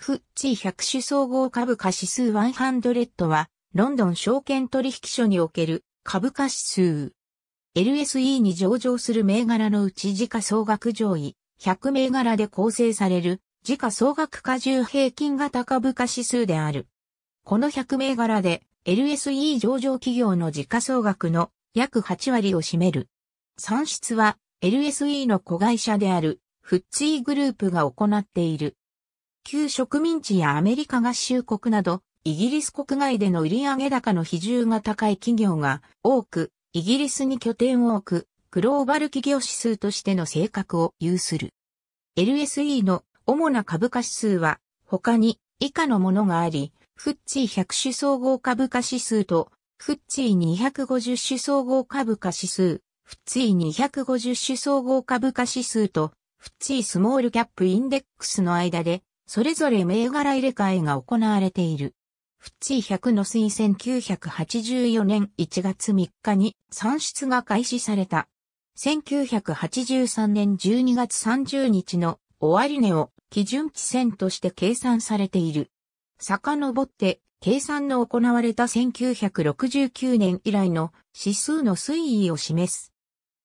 フッチ100種総合株価指数100は、ロンドン証券取引所における株価指数。LSE に上場する銘柄のうち時価総額上位100銘柄で構成される時価総額加重平均型株価指数である。この100銘柄で LSE 上場企業の時価総額の約8割を占める。算出は LSE の子会社であるフッチーグループが行っている。旧植民地やアメリカ合衆国など、イギリス国外での売上高の比重が高い企業が多く、イギリスに拠点を置く、グローバル企業指数としての性格を有する。LSE の主な株価指数は、他に以下のものがあり、フッチー100種総合株価指数と、フッチー250種総合株価指数、フッチー250種総合株価指数と、フッチースモールキャップインデックスの間でそれぞれ銘柄入れ替えが行われている。フッチー100の推薦984年1月3日に算出が開始された。1983年12月30日の終値を基準地線として計算されている。遡って計算の行われた1969年以来の指数の推移を示す。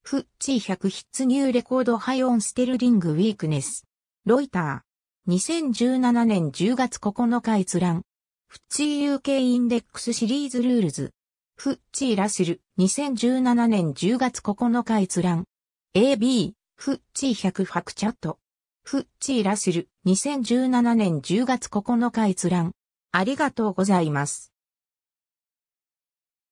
フッチー100筆入レコードハイオンステルリングウィークネス。ロイター。2017年10月9日閲覧。フッチー UK インデックスシリーズルールズ。フッチーラッスル、2017年10月9日閲覧。AB、フッチー100ファクチャット。フッチーラッスル、2017年10月9日閲覧。ありがとうございます。